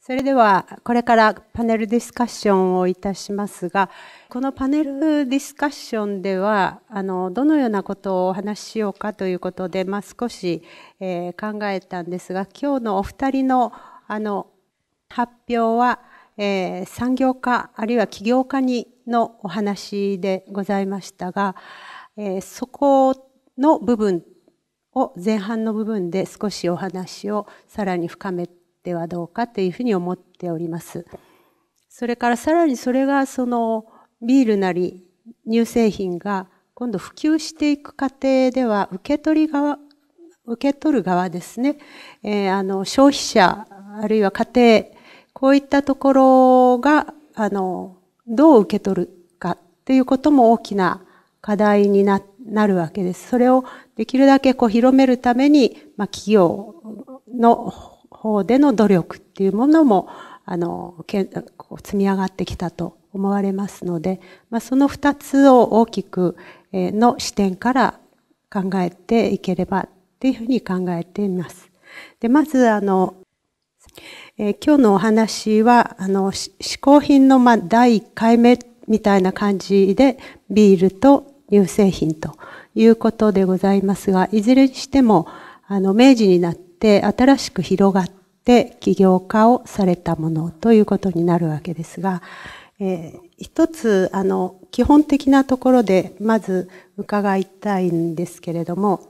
それではこれからパネルディスカッションをいたしますがこのパネルディスカッションではあのどのようなことをお話ししようかということで、まあ、少し、えー、考えたんですが今日のお二人のあの発表は、えー、産業化あるいは起業家にのお話でございましたが、えー、そこの部分を前半の部分で少しお話をさらに深めてではどうかというふうに思っております。それからさらにそれがそのビールなり乳製品が今度普及していく過程では受け取り側、受け取る側ですね、えー、あの消費者あるいは家庭、こういったところがあのどう受け取るかということも大きな課題になるわけです。それをできるだけこう広めるために、まあ、企業の方での努力っていうものも、あの、け積み上がってきたと思われますので、まあ、その二つを大きくの視点から考えていければっていうふうに考えています。で、まず、あの、えー、今日のお話は、あの、嗜好品の、ま、第1回目みたいな感じで、ビールと乳製品ということでございますが、いずれにしても、あの、明治になって、て新しく広がって起業家をされたものということになるわけですが、えー、一つあの基本的なところでまず伺いたいんですけれども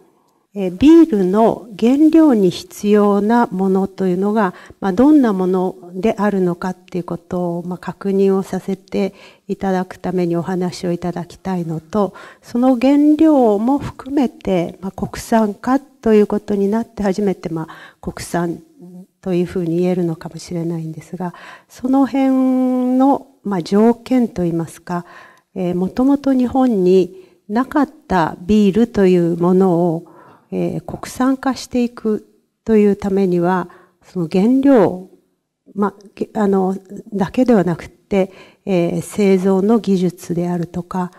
ビールの原料に必要なものというのが、まあ、どんなものであるのかっていうことを、まあ、確認をさせていただくためにお話をいただきたいのとその原料も含めて、まあ、国産化ということになって初めて、まあ、国産というふうに言えるのかもしれないんですがその辺の、まあ、条件といいますか、えー、もともと日本になかったビールというものをえー、国産化していくというためには、その原料、ま、あの、だけではなくて、えー、製造の技術であるとか、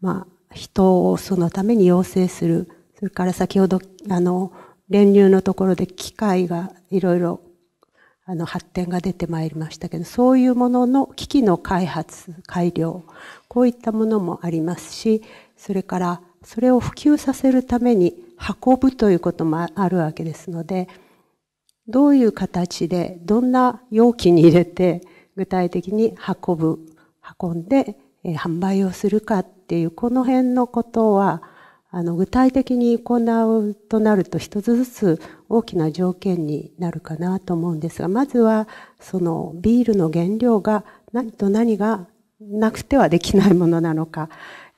まあ、人をそのために養成する、それから先ほど、あの、練乳のところで機械がいろいろあの発展が出てまいりましたけど、そういうものの機器の開発、改良、こういったものもありますし、それからそれを普及させるために運ぶということもあるわけですので、どういう形で、どんな容器に入れて、具体的に運ぶ、運んで、えー、販売をするかっていう、この辺のことは、あの、具体的に行うとなると、一つずつ大きな条件になるかなと思うんですが、まずは、その、ビールの原料が何と何がなくてはできないものなのか、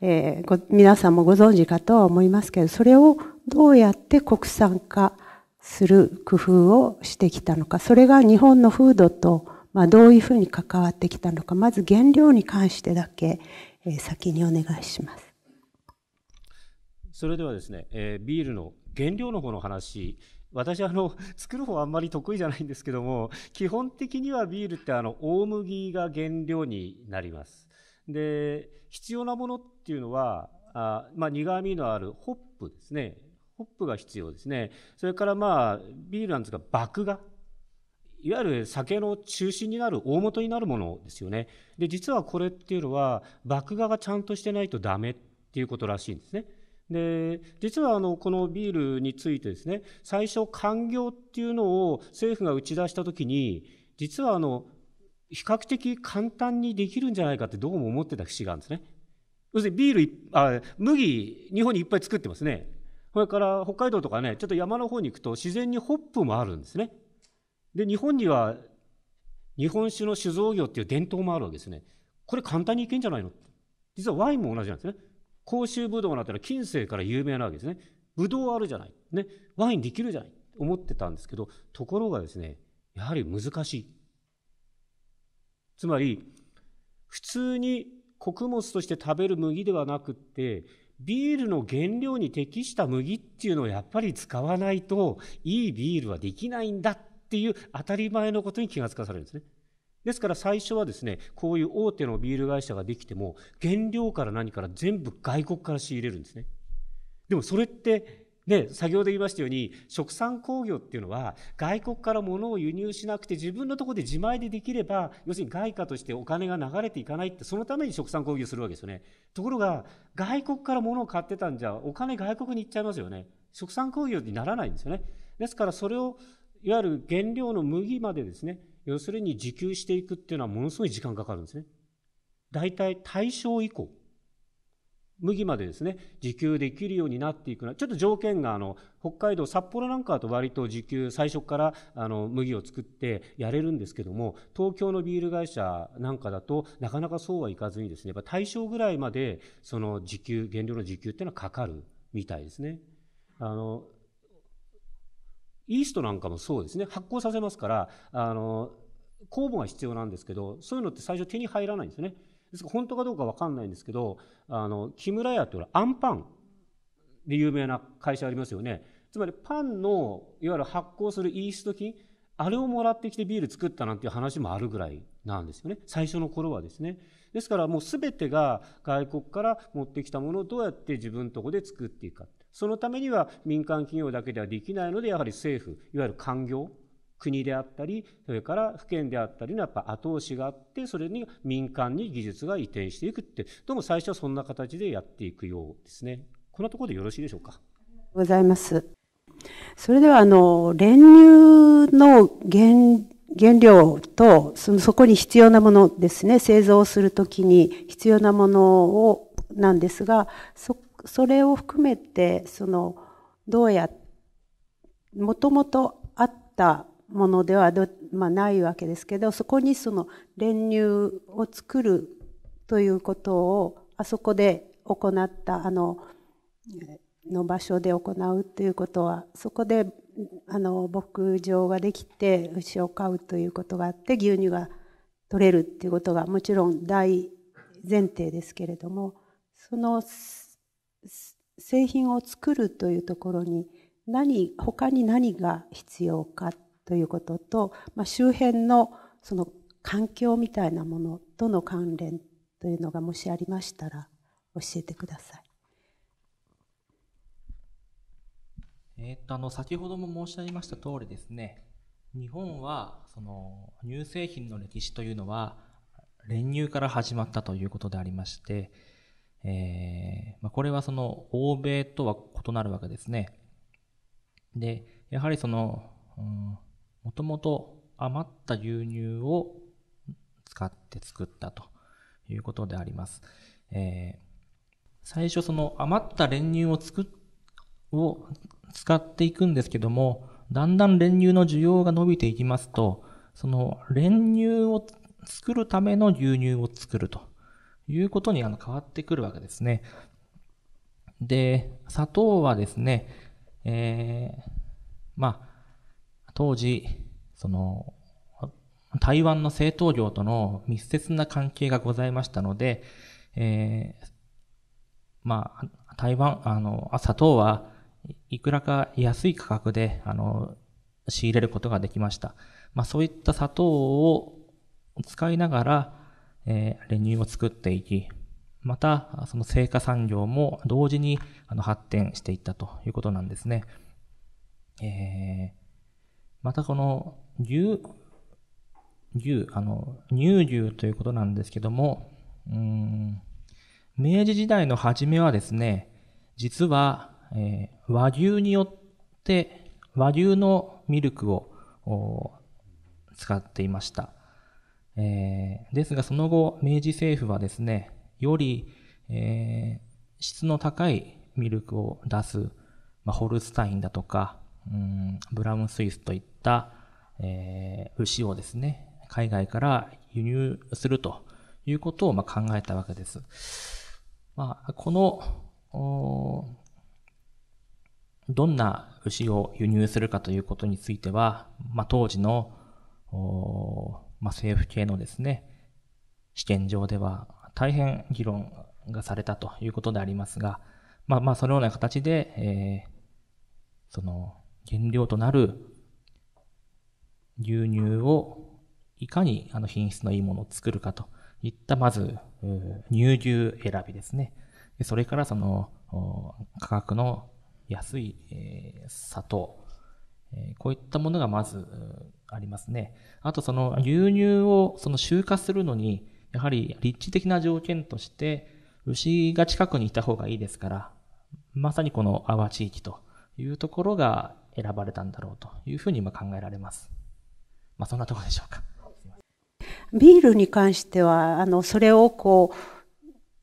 えー、皆さんもご存知かとは思いますけど、それをどうやって国産化する工夫をしてきたのか、それが日本の風土と、まあ、どういうふうに関わってきたのか、まず原料に関してだけ、え先にお願いします。それではですね、えー、ビールの原料の方の話、私あの作る方はあんまり得意じゃないんですけども基本的にはビールってあの大麦が原料になりますで必要なものっていうのはあ、まあ、苦みのあるホップですねホップが必要ですね。それからまあ、ビールなんですが、麦芽。いわゆる酒の中心になる、大元になるものですよね。で、実はこれっていうのは、麦芽がちゃんとしてないとダメっていうことらしいんですね。で、実はあの、このビールについてですね、最初、官業っていうのを政府が打ち出した時に、実はあの、比較的簡単にできるんじゃないかってどうも思ってた節があるんですね。要するにビール、あ麦、日本にいっぱい作ってますね。それから北海道とかね、ちょっと山の方に行くと自然にホップもあるんですね。で、日本には日本酒の酒造業っていう伝統もあるわけですね。これ簡単にいけんじゃないの実はワインも同じなんですね。甲州ぶどうなんてのは近世から有名なわけですね。ぶどうあるじゃない。ね。ワインできるじゃない。思ってたんですけど、ところがですね、やはり難しい。つまり、普通に穀物として食べる麦ではなくって、ビールの原料に適した麦っていうのをやっぱり使わないといいビールはできないんだっていう当たり前のことに気がつかされるんですね。ですから最初はですね、こういう大手のビール会社ができても、原料から何から全部外国から仕入れるんですね。でもそれってで先ほど言いましたように、食産工業っていうのは、外国から物を輸入しなくて、自分のところで自前でできれば、要するに外貨としてお金が流れていかないって、そのために食産工業するわけですよね。ところが、外国から物を買ってたんじゃ、お金外国に行っちゃいますよね。食産工業にならないんですよね。ですから、それを、いわゆる原料の麦までですね、要するに自給していくっていうのはものすごい時間かかるんですね。大体大正以降。麦までですね自給できるようになっていくのはちょっと条件があの北海道札幌なんかだと割と自給最初からあの麦を作ってやれるんですけども東京のビール会社なんかだとなかなかそうはいかずにですねやっぱ対象ぐらいまでその自給原料の自給っていうのはかかるみたいですね。あのイーストなんかもそうですね発酵させますからあの酵母が必要なんですけどそういうのって最初手に入らないんですよね。ですから本当かどうか分かんないんですけどあの木村屋ってほらアンパンで有名な会社ありますよねつまりパンのいわゆる発酵するイースト菌あれをもらってきてビール作ったなんていう話もあるぐらいなんですよね最初の頃はですねですからもう全てが外国から持ってきたものをどうやって自分のとこで作っていくかそのためには民間企業だけではできないのでやはり政府いわゆる官業国であったり、それから府県であったりのやっぱ後押しがあって、それに民間に技術が移転していくって、どうも最初はそんな形でやっていくようですね。こんなところでよろしいでしょうか。ございます。それでは、あの、練乳の原原料と、そのそこに必要なものですね、製造するときに必要なものを、なんですが、そ、それを含めて、その、どうや、もともとあったものではまあ、ないわけですけどそこにその練乳を作るということをあそこで行ったあのの場所で行うということはそこであの牧場ができて牛を飼うということがあって牛乳が取れるっていうことがもちろん大前提ですけれどもその製品を作るというところに何他に何が必要かということと、まあ、周辺のその環境みたいなものとの関連というのがもしありましたら教えてください。えー、っとあの先ほども申し上げました通りですね日本はその乳製品の歴史というのは練乳から始まったということでありまして、えーまあ、これはその欧米とは異なるわけですね。でやはりその、うんもともと余った牛乳を使って作ったということであります。えー、最初その余った練乳を作っ、を使っていくんですけども、だんだん練乳の需要が伸びていきますと、その練乳を作るための牛乳を作るということにあの変わってくるわけですね。で、砂糖はですね、えー、まあ、当時、その、台湾の政党業との密接な関係がございましたので、えー、まあ、台湾、あの、砂糖はいくらか安い価格で、あの、仕入れることができました。まあ、そういった砂糖を使いながら、えー、練乳を作っていき、また、その成果産業も同時にあの発展していったということなんですね。えー、またこの牛、牛、あの、乳牛ということなんですけども、うん、明治時代の初めはですね、実は、えー、和牛によって、和牛のミルクを使っていました。えー、ですがその後、明治政府はですね、より、えー、質の高いミルクを出す、まあ、ホルスタインだとか、うんブラウンスイスといった、えー、牛をですね、海外から輸入するということをま考えたわけです。まあ、この、どんな牛を輸入するかということについては、まあ、当時の、まあ、政府系のですね、試験場では大変議論がされたということでありますが、まあまあそのような形で、えー、その原料となる牛乳をいかにあの品質のいいものを作るかといった、まず、乳牛選びですね。それからその価格の安い砂糖。こういったものがまずありますね。あとその牛乳をその集荷するのに、やはり立地的な条件として、牛が近くにいた方がいいですから、まさにこの淡地域というところが選ばれたんだろうというふうに今考えられます。まあ、そんなところでしょうか。ビールに関しては、あの、それをこ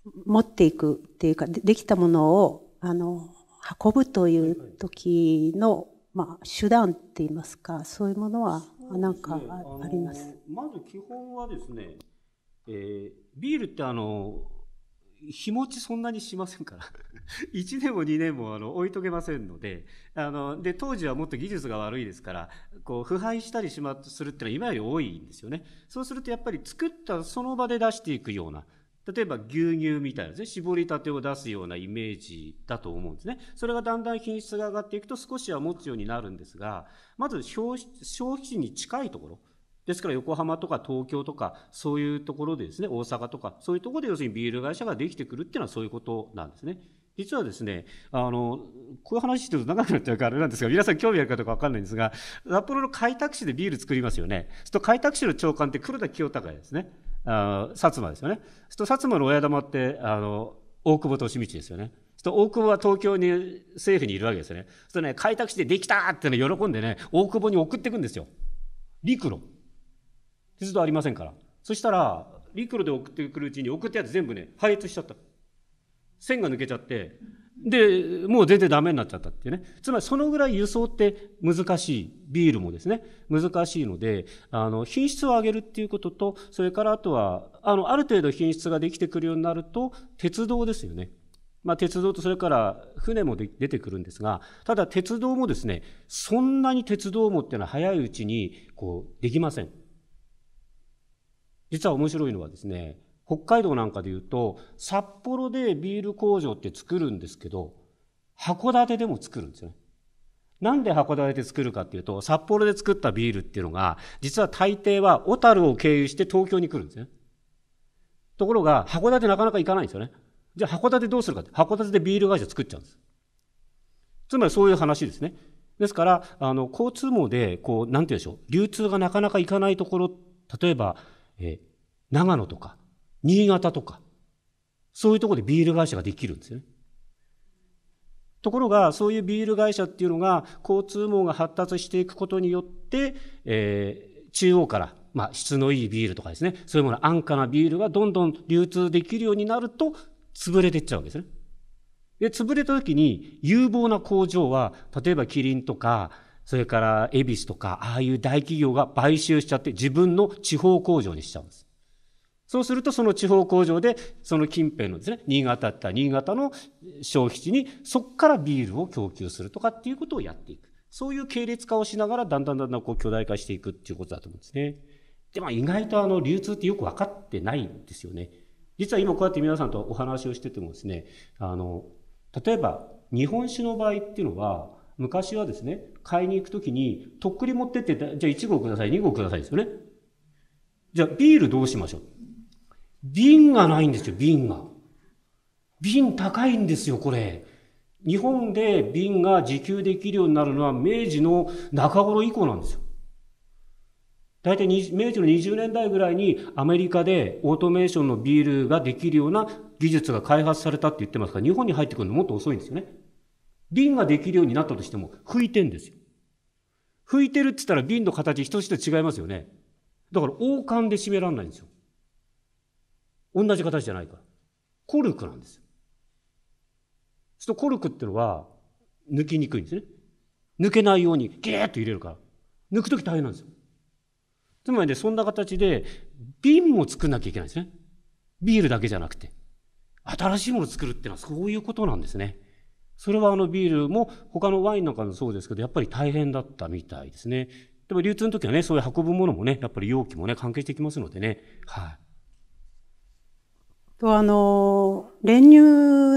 う、持っていくっていうか、できたものを、あの、運ぶという時の、まあ、手段って言いますか、そういうものは、なんかあります、ね、まず基本はですね、えー、ビールってあの、日持ちそんなにしませんから1 年も2年もあの置いとけませんのであので当時はもっと技術が悪いですからこう腐敗したりしまするっていうのは今より多いんですよねそうするとやっぱり作ったその場で出していくような例えば牛乳みたいなですね絞りたてを出すようなイメージだと思うんですねそれがだんだん品質が上がっていくと少しは持つようになるんですがまず消費に近いところですから横浜とか東京とか、そういうところでですね、大阪とか、そういうところで要するにビール会社ができてくるっていうのはそういうことなんですね。実はですね、あの、こういう話してると長くなっちゃうからあれなんですが、皆さん興味あるかどうかわかんないんですが、札幌の開拓市でビール作りますよね。すると開拓市の長官って黒田清隆ですね。あ薩摩ですよね。すると薩摩の親玉って、あの、大久保利道ですよね。と大久保は東京に政府にいるわけですよね。それね開拓してできたっての喜んでね大久保に送っていくんですよ。陸路。鉄道ありませんから。そしたら、陸路で送ってくるうちに送ったやつ全部ね、破裂しちゃった。線が抜けちゃって、で、もう全然ダメになっちゃったっていうね。つまりそのぐらい輸送って難しい。ビールもですね、難しいので、あの、品質を上げるっていうことと、それからあとは、あの、ある程度品質ができてくるようになると、鉄道ですよね。まあ、鉄道とそれから船も出てくるんですが、ただ鉄道もですね、そんなに鉄道もっていうのは早いうちに、こう、できません。実は面白いのはですね、北海道なんかで言うと、札幌でビール工場って作るんですけど、函館でも作るんですよね。なんで函館で作るかっていうと、札幌で作ったビールっていうのが、実は大抵は小樽を経由して東京に来るんですね。ところが、函館なかなか行かないんですよね。じゃあ函館どうするかって、函館でビール会社作っちゃうんです。つまりそういう話ですね。ですから、あの、交通網で、こう、なんて言うんでしょう、流通がなかなか行かないところ、例えば、えー、長野とか、新潟とか、そういうとこでビール会社ができるんですよね。ところが、そういうビール会社っていうのが、交通網が発達していくことによって、えー、中央から、まあ、質のいいビールとかですね、そういうもの、安価なビールがどんどん流通できるようになると、潰れていっちゃうわけですね。で、潰れた時に、有望な工場は、例えばキリンとか、それから恵比寿とか、ああいう大企業が買収しちゃって自分の地方工場にしちゃうんです。そうするとその地方工場で、その近辺のですね、新潟だった新潟の消費地に、そこからビールを供給するとかっていうことをやっていく。そういう系列化をしながら、だんだんだんだんこう巨大化していくっていうことだと思うんですね。で、まあ意外とあの流通ってよく分かってないんですよね。実は今こうやって皆さんとお話をしててもですね、あの、例えば日本酒の場合っていうのは、昔はですね、買いに行くときに、とっくり持ってって、じゃあ1号ください、2号くださいですよね。じゃあビールどうしましょう瓶がないんですよ、瓶が。瓶高いんですよ、これ。日本で瓶が自給できるようになるのは明治の中頃以降なんですよ。大体明治の20年代ぐらいにアメリカでオートメーションのビールができるような技術が開発されたって言ってますから、日本に入ってくるのもっと遅いんですよね。瓶ができるようになったとしても、拭いてんですよ。拭いてるって言ったら瓶の形一つ一違いますよね。だから王冠で締めらんないんですよ。同じ形じゃないから。コルクなんですよ。するとコルクってのは抜きにくいんですね。抜けないようにギューッと入れるから。抜くとき大変なんですよ。つまりね、そんな形で瓶も作んなきゃいけないんですね。ビールだけじゃなくて。新しいものを作るっていうのはそういうことなんですね。それはあのビールも他のワインなんかもそうですけど、やっぱり大変だったみたいですね。でも流通の時はね、そういう運ぶものもね、やっぱり容器もね、関係してきますのでね。はい。と、あの、練乳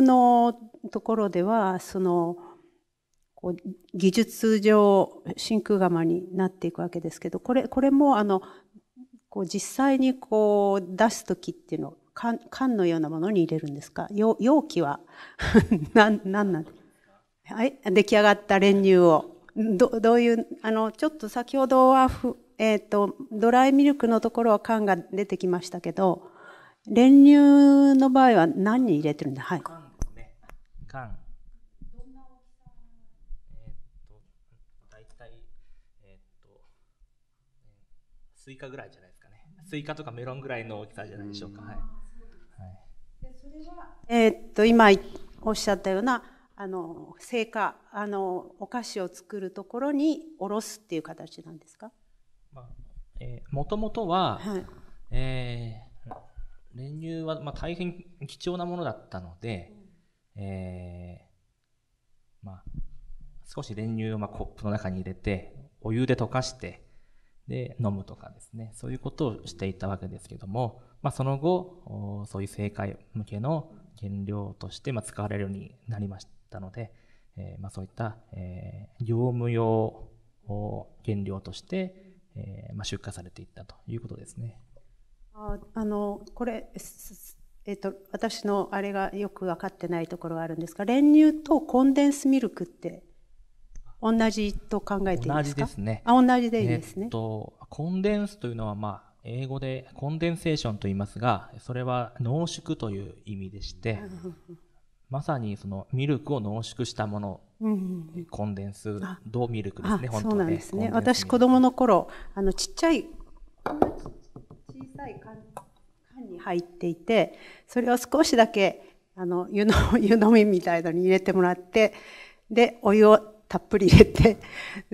のところでは、その、こう技術上真空釜になっていくわけですけどこれこれもあのこう実際にこう出す時っていうの缶缶のようなものに入れるんですか容器は何 なんなんはい、出来上がった練乳をどどういうあのちょっと先ほどはふ、えーと、ドライミルクのところは缶が出てきましたけど練乳の場合は何に入れてるんだはい缶ですね缶スイカぐらいじゃないですかね。スイカとかメロンぐらいの大きさじゃないでしょうか。はい。えー、っと今おっしゃったようなあの成果あのお菓子を作るところにおろすっていう形なんですか、まあえー、もともとは、はい、えー、練乳は、まあ、大変貴重なものだったので、うん、えー、まあ、少し練乳を、まあ、コップの中に入れてお湯で溶かしてで飲むとかですねそういうことをしていたわけですけども、まあ、その後そういう正解向けの原料としてま使われるようになりましたので、えまあそういった、え業務用原料として、えま出荷されていったということですね。ああのこれえっと、私のあれがよく分かってないところがあるんですが練乳とコンデンスミルクって同じと考えていいですか同じですねあ同じでいいですね、えっと、コンデンスというのは、まあ、英語でコンデンセーションと言いますがそれは濃縮という意味でしてまさにそのミルクを濃縮したもの、コンデンスドミルクですね本当そうなんですね私子供の頃あのちっちゃいこんな小さい缶缶に入っていてそれを少しだけあの湯の湯飲みみたいのに入れてもらってでお湯をたっぷり入れて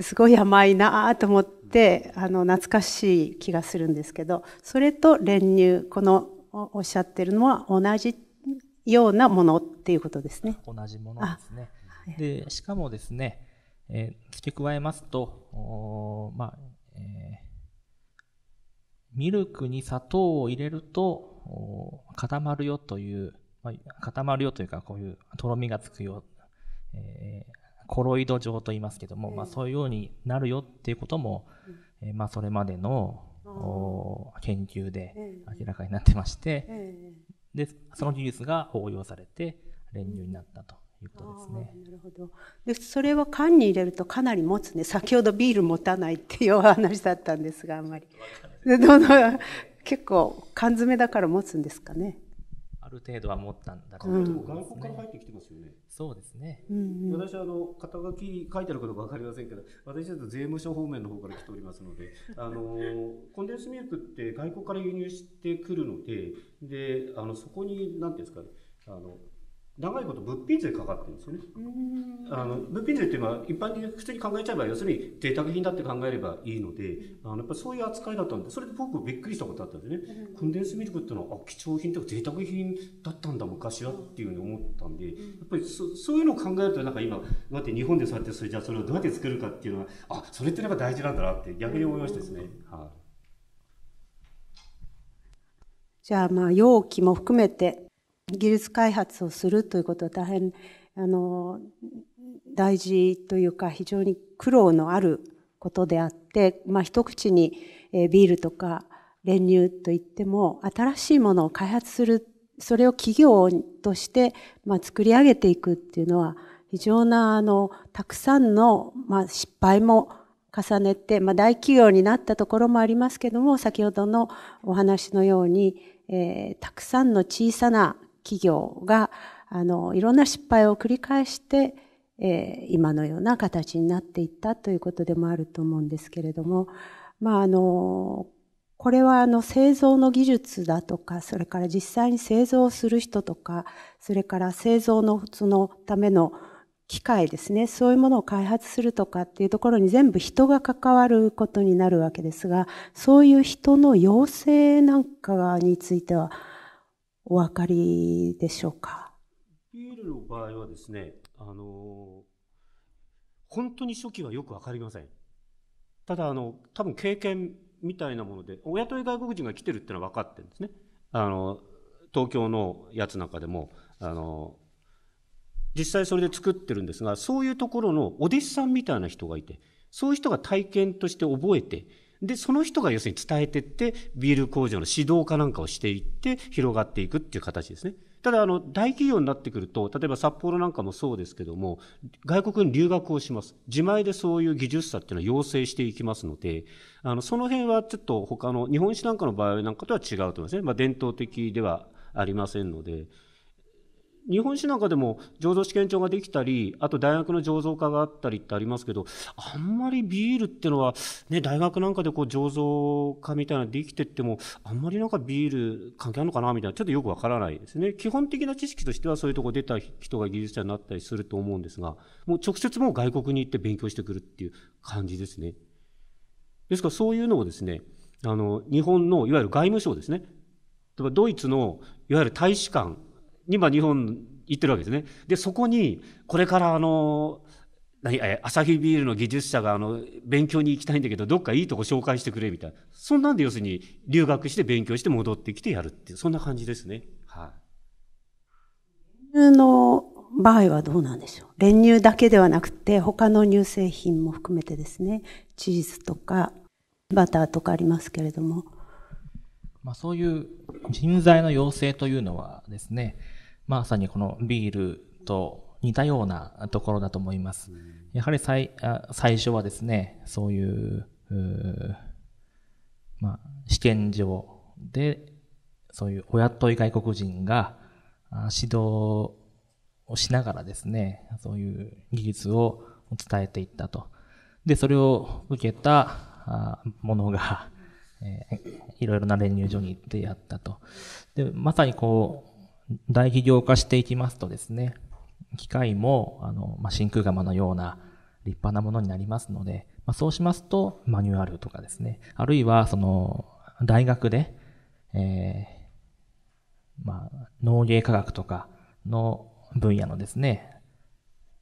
すごい甘いなと思ってあの懐かしい気がするんですけどそれと練乳このおっしゃってるのは同じようなものっていうことですね。同じものですね。でしかもですね、えー、付け加えますとまあ、えー、ミルクに砂糖を入れると固まるよという、まあ、固まるよというかこういうとろみがつくよ、えーコロイド状と言いますけども、まあ、そういうようになるよっていうことも、えまあ、それまでの、研究で明らかになってまして、でその技術が応用されて練乳になったと。いうことですね、なるほどでそれは缶に入れるとかなり持つね先ほどビール持たないっていうお話だったんですがあんまり結構缶詰だから持つんですかねある程度は持ったんだけど、ね、外国から入ってきてますよね。そうですね。うんうん、私はあの肩書き書いてあるかどうかわかりませんけど、私だと税務署方面の方から来ておりますので、あのコンデンスミルクって外国から輸入してくるので、であのそこになんていうんですかね、あの長いこと物品税かかってるんですよね。あの物品税っていうのは一般的に普通に考えちゃえば要するに贅沢品だって考えればいいので、あのやっぱそういう扱いだったんで、それで僕びっくりしたことあったんですね。うコンデンスミルクっていうのはあ貴重品とか贅沢品だったんだ昔はっていうふうに思ったんで、やっぱりそそういうのを考えるとなんか今だって日本でそうやってそれじゃあそれをどうやって作るかっていうのはあそれってやっぱ大事なんだなって逆に思いましたですね。はい、あ。じゃあまあ容器も含めて技術開発をするということは大変あの大事というか非常に苦労のあることであって、まあ、一口にビールとか練乳といっても新しいものを開発するそれを企業として、まあ、作り上げていくっていうのは非常なあのたくさんの、まあ、失敗も重ねて、まあ、大企業になったところもありますけども先ほどのお話のように、えー、たくさんの小さな企業があのいろんな失敗を繰り返して、えー、今のような形になっていったということでもあると思うんですけれども、まあ、あのこれはあの製造の技術だとかそれから実際に製造する人とかそれから製造のそのための機械ですねそういうものを開発するとかっていうところに全部人が関わることになるわけですがそういう人の要請なんかについてはお分かりでしょうかビールの場合はですね、あの、本当に初期はよく分かりません。ただ、あの、多分経験みたいなもので、お雇い外国人が来てるってのは分かってるんですね。あの、東京のやつなんかでも、あの、実際それで作ってるんですが、そういうところのお弟子さんみたいな人がいて、そういう人が体験として覚えて、で、その人が要するに伝えてって、ビール工場の指導かなんかをしていって、広がっていくっていう形ですね。ただ、あの、大企業になってくると、例えば札幌なんかもそうですけども、外国に留学をします。自前でそういう技術者っていうのは要請していきますので、あの、その辺はちょっと他の、日本史なんかの場合なんかとは違うと思いますね。まあ、伝統的ではありませんので、日本史なんかでも醸造試験場ができたりあと大学の醸造家があったりってありますけどあんまりビールってのは、ね、大学なんかでこう醸造家みたいなのできてってもあんまりなんかビール関係あるのかなみたいなちょっとよくわからないですね基本的な知識としてはそういうとこ出た人が技術者になったりすると思うんですがもう直接もう外国に行って勉強してくるっていう感じですねですからそういうのをですねあの日本のいわゆる外務省ですね例えばドイツのいわゆる大使館今日本行ってるわけですね。で、そこに、これからあの、何、え、アサヒビールの技術者があの、勉強に行きたいんだけど、どっかいいとこ紹介してくれ、みたいな。そんなんで要するに、留学して勉強して戻ってきてやるっていう、そんな感じですね。はい。練乳の場合はどうなんでしょう練乳だけではなくて、他の乳製品も含めてですね、チーズとか、バターとかありますけれども。まあ、そういう人材の養成というのはですね、まさにこのビールと似たようなところだと思います。やはり最最初はですね、そういう、うまあ、試験場で、そういうおとい外国人が指導をしながらですね、そういう技術を伝えていったと。で、それを受けたものが、えー、いろいろな練乳所に行ってやったと。で、まさにこう、大企業化していきますとですね、機械も、あの、まあ、真空釜のような立派なものになりますので、まあ、そうしますと、マニュアルとかですね、あるいは、その、大学で、えー、まあ、農芸科学とかの分野のですね、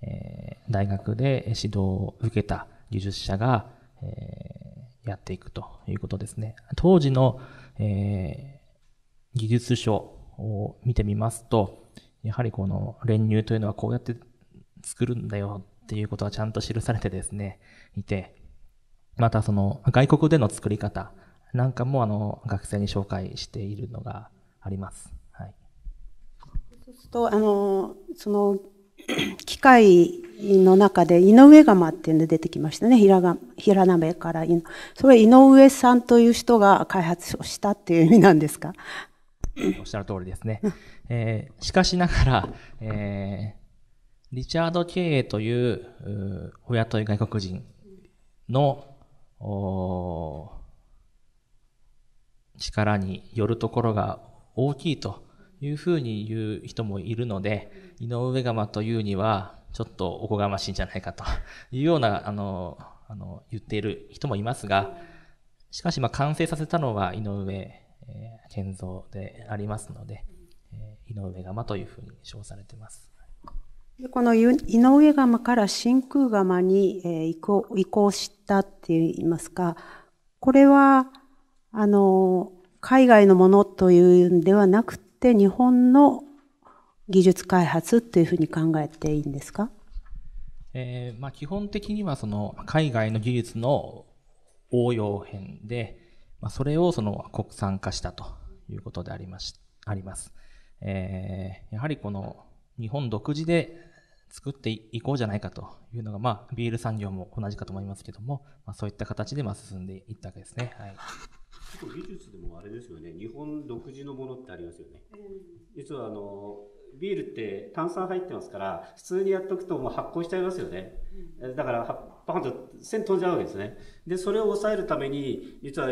えー、大学で指導を受けた技術者が、えー、やっていくということですね。当時の、えー、技術書を見てみますと、やはりこの練乳というのはこうやって作るんだよっていうことはちゃんと記されてですね、いて、またその外国での作り方なんかもあの学生に紹介しているのがあります。はい。そうすると、あの、その、機械の中で井上釜っていうの出てきましたね。平が平鍋から。それ井上さんという人が開発をしたっていう意味なんですかおっしゃる通りですね。えー、しかしながら、えー、リチャード・ケイというお雇い外国人の力によるところが大きいというふうに言う人もいるので、井上釜というにはちょっとおこがましいんじゃないかというような、あの、あの言っている人もいますが、しかしまあ完成させたのは井上えー、建造でありますので、えー、井上窯というふうに称されています。でこの井上窯から真空窯に、えー、移行移行したっていいますか、これは、あの、海外のものというんではなくて、日本の技術開発というふうに考えていいんですか、えーまあ、基本的にはその海外の技術の応用編で、まあ、それをその国産化したということであります。あります。えー、やはりこの日本独自で作っていこうじゃないかというのが、まあ、ビール産業も同じかと思いますけども、まあ、そういった形でまあ進んでいったわけですね。はい結構技術でもあれですよね日本独自のものってありますよね、実はあのビールって炭酸入ってますから普通にやっとくともう発酵しちゃいますよね、だからパンと線飛んじゃうわけですねでそれを抑えるために実は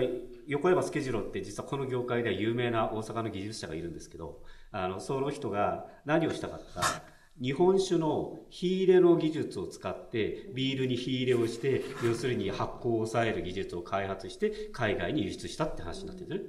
横山助次郎って実はこの業界では有名な大阪の技術者がいるんですけど、あの、その人が何をしたかった日本酒の火入れの技術を使ってビールに火入れをして要するに発酵を抑える技術を開発して海外に輸出したって話になってるね。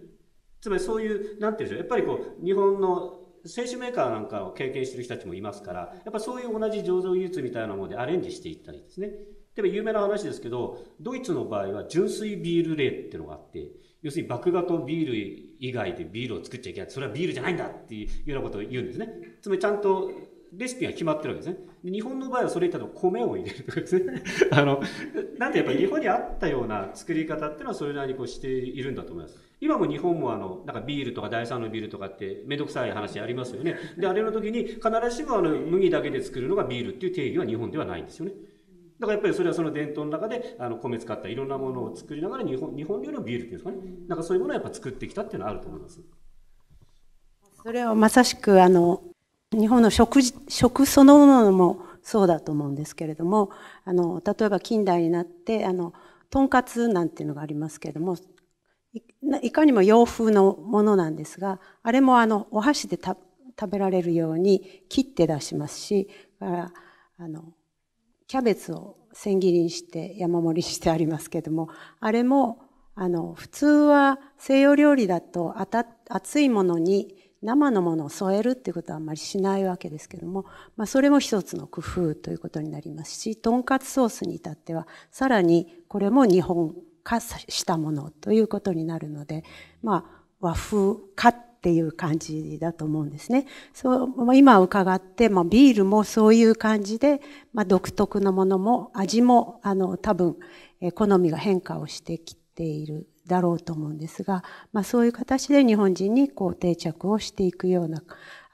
つまりそういう、なんていうんでしょう、やっぱりこう日本の製紙メーカーなんかを経験してる人たちもいますから、やっぱそういう同じ醸造技術みたいなものでアレンジしていったりですね。例えば有名な話ですけど、ドイツの場合は純粋ビール例っていうのがあって、要するに麦芽とビール以外でビールを作っちゃいけない。それはビールじゃないんだっていうようなことを言うんですね。つまりちゃんとレシピが決まってるわけですね。で日本の場合はそれ言ったら米を入れるとかですね。あの、なんでやっぱり日本にあったような作り方っていうのはそれなりにこうしているんだと思います。今も日本もあの、なんかビールとか第三のビールとかってめんどくさい話ありますよね。で、あれの時に必ずしもあの麦だけで作るのがビールっていう定義は日本ではないんですよね。だからやっぱりそれはその伝統の中で、あの、米使ったいろんなものを作りながら、日本、日本流のビールっていうんですかね。なんかそういうものをやっぱ作ってきたっていうのはあると思います。それはまさしく、あの、日本の食事、食そのものもそうだと思うんですけれども、あの、例えば近代になって、あの、とんかつなんていうのがありますけれども、いかにも洋風のものなんですが、あれもあの、お箸で食べられるように切って出しますし、から、あの、キャベツを千切りにして山盛りしてありますけどもあれもあの普通は西洋料理だと熱いものに生のものを添えるっていうことはあんまりしないわけですけども、まあ、それも一つの工夫ということになりますしとんかつソースに至ってはさらにこれも日本化したものということになるので、まあ、和風トっていう感じだと思うんですね。そう今伺って、まあ、ビールもそういう感じで、まあ、独特のものも味もあの多分、え好みが変化をしてきているだろうと思うんですが、まあ、そういう形で日本人にこう定着をしていくような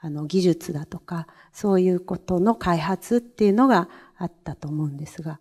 あの技術だとかそういうことの開発っていうのがあったと思うんですが。